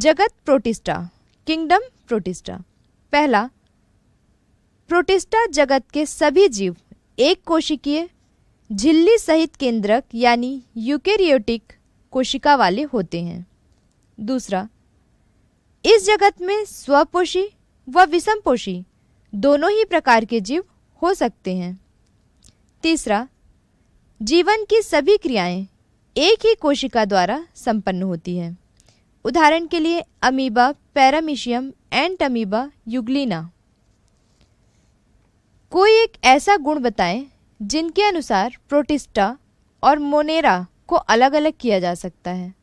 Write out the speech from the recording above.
जगत protista kingdom protista पहला protista जगत के सभी जीव एक कोशिकीय झिल्ली सहित केंद्रक यानी यूकेरियोटिक कोशिका वाले होते हैं दूसरा इस जगत में स्वपोषी व विषमपोषी दोनों ही प्रकार के जीव हो सकते हैं तीसरा जीवन की सभी क्रियाएं एक ही कोशिका द्वारा संपन्न होती हैं उदाहरण के लिए amoeba paramecium and amoeba euglena कोई एक ऐसा गुण बताएं जिनके अनुसार प्रोटिस्टा और मोनेरा को अलग अलग किया जा सकता है